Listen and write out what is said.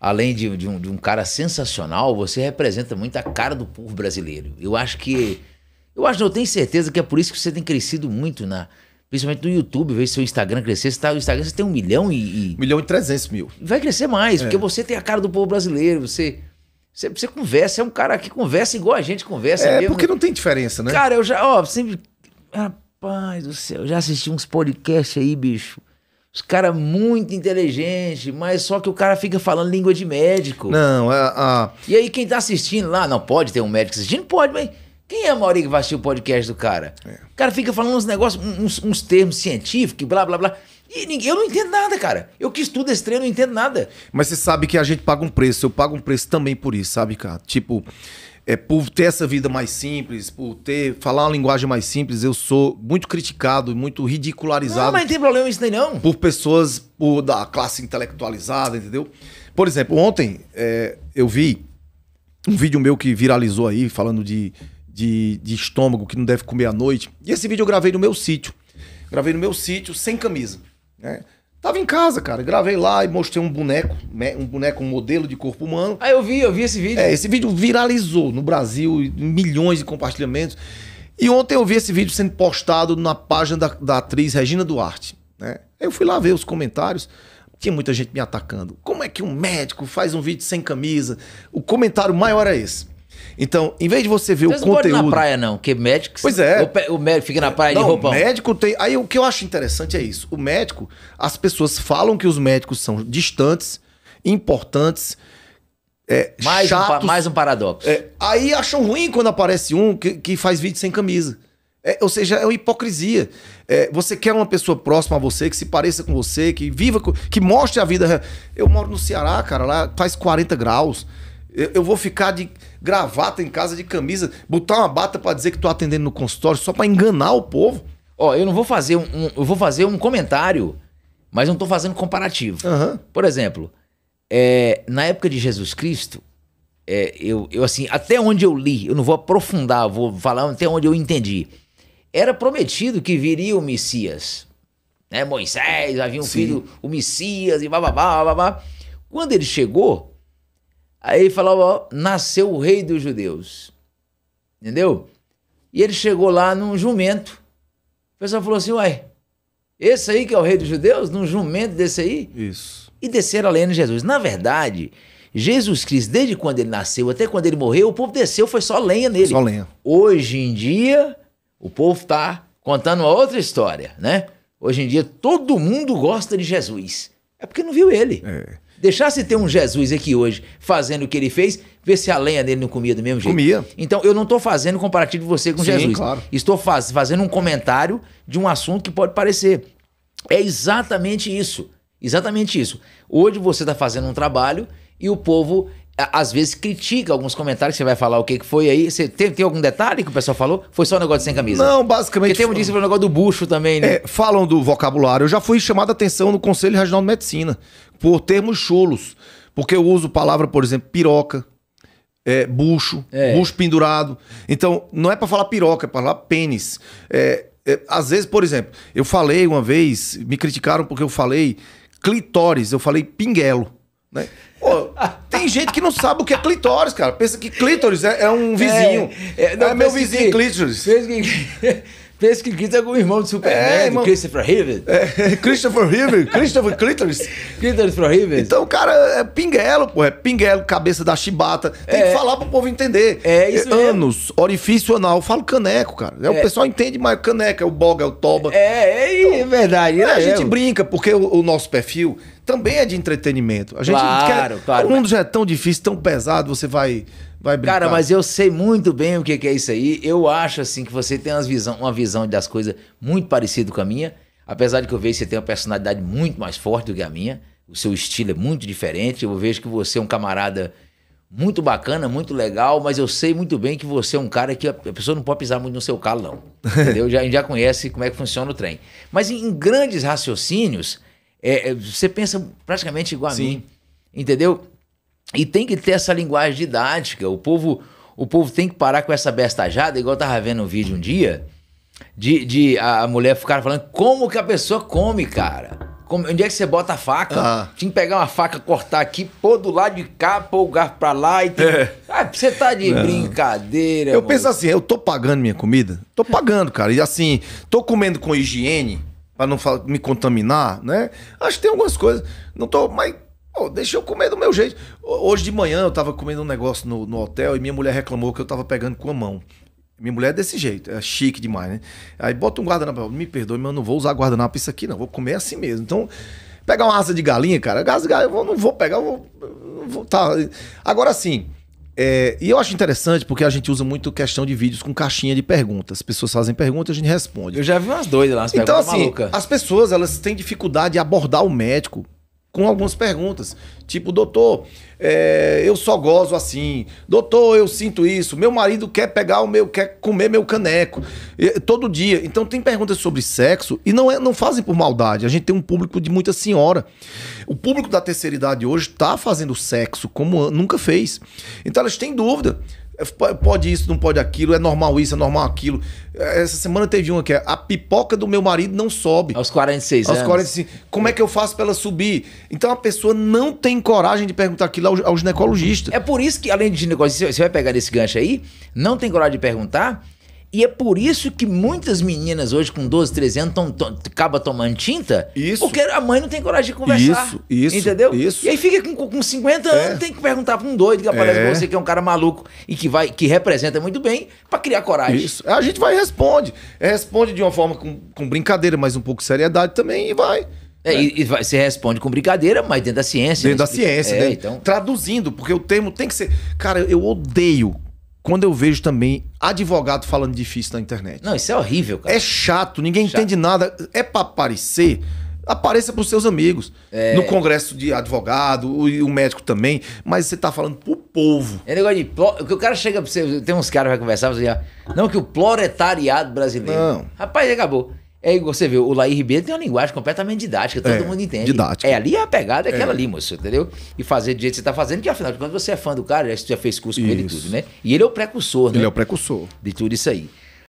além de, de, um, de um cara sensacional, você representa muito a cara do povo brasileiro. Eu acho que. Eu acho, eu tenho certeza que é por isso que você tem crescido muito na. Principalmente no YouTube, ver seu Instagram crescer. Você tá, o Instagram você tem um milhão e. e... milhão e trezentos mil. Vai crescer mais, é. porque você tem a cara do povo brasileiro. Você, você, você, conversa, é um cara que conversa igual a gente conversa. É, mesmo. porque não tem diferença, né? Cara, eu já. Ó, sempre. Rapaz do céu, já assisti uns podcasts aí, bicho. Os caras muito inteligente, mas só que o cara fica falando língua de médico. Não, é. A... E aí quem tá assistindo lá, não pode ter um médico assistindo? Pode, mas quem é a maioria que vai assistir o podcast do cara? É. O cara fica falando uns negócios, uns, uns termos científicos, blá, blá, blá. E ninguém, eu não entendo nada, cara. Eu que estudo esse treino, não entendo nada. Mas você sabe que a gente paga um preço. Eu pago um preço também por isso, sabe, cara? Tipo, é, por ter essa vida mais simples, por ter falar uma linguagem mais simples, eu sou muito criticado, muito ridicularizado. Não, mas não tem problema isso nem não. Por pessoas por, da classe intelectualizada, entendeu? Por exemplo, ontem é, eu vi um vídeo meu que viralizou aí, falando de, de, de, estômago, que não deve comer à noite. E esse vídeo eu gravei no meu sítio. Gravei no meu sítio, sem camisa. Né? Tava em casa, cara. Gravei lá e mostrei um boneco, um boneco, um modelo de corpo humano. Aí ah, eu vi, eu vi esse vídeo. É, esse vídeo viralizou no Brasil, milhões de compartilhamentos. E ontem eu vi esse vídeo sendo postado na página da, da atriz Regina Duarte. Né? Eu fui lá ver os comentários. Tinha muita gente me atacando. Como é que um médico faz um vídeo sem camisa? O comentário maior é esse. Então, em vez de você ver Vocês o conteúdo. Não ir na praia, não, porque médico. Pois é. O, médico fica na praia não, de roupão. O médico tem. Aí o que eu acho interessante é isso. O médico, as pessoas falam que os médicos são distantes, importantes. É, mais, chatos, um, mais um paradoxo. É, aí acham ruim quando aparece um que, que faz vídeo sem camisa. É, ou seja, é uma hipocrisia. É, você quer uma pessoa próxima a você, que se pareça com você, que viva, que mostre a vida. Eu moro no Ceará, cara, lá faz 40 graus. Eu, vou ficar de gravata em casa, de camisa, botar uma bata para dizer que tô atendendo no consultório só para enganar o povo. Ó, eu não vou fazer um, um, eu vou fazer um comentário, mas não tô fazendo comparativo. Uhum. Por exemplo, é, na época de Jesus Cristo, é, eu, eu assim, até onde eu li, eu não vou aprofundar, vou falar até onde eu entendi. Era prometido que viria o Messias, né? Moisés, havia um Sim. filho, o Messias e blá babá. Quando ele chegou, Aí falava, ó, nasceu o rei dos judeus. Entendeu? E ele chegou lá num jumento. O pessoal falou assim, uai, esse aí que é o rei dos judeus? Num jumento desse aí? Isso. E desceram a lenha de Jesus. Na verdade, Jesus Cristo, desde quando ele nasceu até quando ele morreu, o povo desceu, foi só lenha nele. Só lenha. Hoje em dia, o povo está contando uma outra história, né? Hoje em dia, todo mundo gosta de Jesus. É porque não viu ele. É deixasse ter um Jesus aqui hoje fazendo o que ele fez, vê se a lenha dele não comia do mesmo jeito. Comia. Então, eu não estou fazendo comparativo de você com Sim, Jesus. Claro. Estou faz, fazendo um comentário de um assunto que pode parecer. É exatamente isso. Exatamente isso. Hoje você está fazendo um trabalho e o povo às vezes critica alguns comentários você vai falar o que, que foi aí. Você tem, tem algum detalhe que o pessoal falou? Foi só um negócio sem camisa? Não, basicamente. Porque tem um dia foi negócio do bucho também, né? É, falam do vocabulário. Eu já fui chamado a atenção no Conselho Regional de Medicina por termos cholos. Porque eu uso palavra, por exemplo, piroca, é, bucho, é. bucho pendurado. Então, não é para falar piroca, é para falar pênis. É, é, às vezes, por exemplo, eu falei uma vez, me criticaram porque eu falei clitóris, eu falei pinguelo. Né? Pô, tem gente que não sabe o que é clitóris, cara. Pensa que clítoris é, é um é, vizinho. É, não, é, meu vizinho que, clítoris. Pensa que, pensa que clítoris é algum irmão do Superman, é, é Christopher Reeve. Christopher Reeve, Christopher Clítoris. Christopher Reeve. Então, cara, é pinguelo, pô. É pinguelo, cabeça da chibata. Tem que falar pro povo entender. É isso mesmo. Anos, orifício anal. Eu falo caneco, cara. É, O pessoal entende mais caneca, é o boga, é o toba. É, é, então, verdade. a gente brinca, porque o, o nosso perfil também é de entretenimento. A gente claro, quer, claro. O mundo já é tão difícil, tão pesado, você vai vai brincar. Cara, mas eu sei muito bem o que, é isso aí. Eu acho assim que você tem visão, uma visão das coisas muito parecida com a minha, apesar de que eu vejo que você tem uma personalidade muito mais forte do que a minha. O seu estilo é muito diferente. Eu vejo que você é um camarada muito bacana, muito legal, mas eu sei muito bem que você é um cara que a pessoa não pode pisar muito no seu calo, não. Entendeu? já, já conhece como é que funciona o trem. Mas em grandes raciocínios, é, é, você pensa praticamente igual a mim, entendeu? E tem que ter essa linguagem didática. O povo, o povo tem que parar com essa bestajada, igual eu tava vendo um vídeo um dia, de, de a mulher ficar falando como que a pessoa come, cara. Como, onde é que você bota a faca? Ah. Tinha que pegar uma faca, cortar aqui, pôr do lado de cá, pôr o garfo pra lá e. Tem... É. Ah, você tá de Não. brincadeira. Eu penso assim, eu tô pagando minha comida? Tô pagando, cara. E assim, tô comendo com higiene para não me contaminar, né? Acho que tem algumas coisas. Não tô, mas Pô, deixa eu comer do meu jeito. Hoje de manhã eu tava comendo um negócio no, no, hotel e minha mulher reclamou que eu tava pegando com a mão. Minha mulher é desse jeito, é chique demais, né? Aí bota um guardanapo, me perdoe, mas eu não vou usar guardanapo isso aqui não, vou comer assim mesmo. Então, pegar uma asa de galinha, cara, gás de galinha, eu não vou pegar, eu vou, eu vou tá. Agora sim, é, e eu acho interessante porque a gente usa muito questão de vídeos com caixinha de perguntas. As pessoas fazem perguntas, a gente responde. Eu já vi umas doidas lá, umas então, assim, malucas. As pessoas elas têm dificuldade de abordar o médico com algumas perguntas. Tipo, doutor, é, eu só gozo assim. Doutor, eu sinto isso. Meu marido quer pegar o meu, quer comer meu caneco todo dia. Então tem perguntas sobre sexo e não, é, não fazem por maldade. A gente tem um público de muita senhora. O público da terceira idade hoje está fazendo sexo como nunca fez. Então elas têm dúvida. É, pode isso, não pode aquilo, é normal isso, é normal aquilo. É, essa semana teve uma que é a pipoca do meu marido não sobe. Aos 46 aos anos. Aos 45. Como é que eu faço para ela subir? Então a pessoa não tem coragem de perguntar aquilo ao, ao ginecologista. É por isso que, além de ginecologista, você vai pegar esse gancho aí, não tem coragem de perguntar e é por isso que muitas meninas hoje com 12, 13 anos tão, tão, acaba tomando tinta. Isso. Porque a mãe não tem coragem de conversar. Isso, isso. Entendeu? Isso. E aí fica com, com 50 é. anos, tem que perguntar pra um doido que aparece é. com você, que é um cara maluco e que vai que representa muito bem, para criar coragem. Isso. A gente vai e responde. Responde de uma forma com, com brincadeira, mas um pouco de seriedade também e vai. É, é. E, e você responde com brincadeira, mas dentro da ciência. Dentro né? da ciência, é, né? Então... Traduzindo, porque o termo tem que ser. Cara, eu odeio quando eu vejo também advogado falando difícil na internet. Não, isso é horrível, cara. É chato, ninguém chato. entende nada. É para aparecer. Apareça para os seus amigos. É... No congresso de advogado, e o médico também. Mas você tá falando pro povo. É negócio de. Plo... O cara chega para você. Tem uns caras que vai conversar, você já. Não, que o proletariado brasileiro. Não. Rapaz, acabou. É igual você vê, o Laí Ribeiro tem uma linguagem completamente didática, todo é, mundo entende. Didática. É, ali é a pegada é aquela é. ali, moço, entendeu? E fazer do jeito que você está fazendo, que afinal de contas você é fã do cara, já, fez curso com ele e tudo, né? E ele é o precursor, né? Ele é o precursor. De tudo isso aí.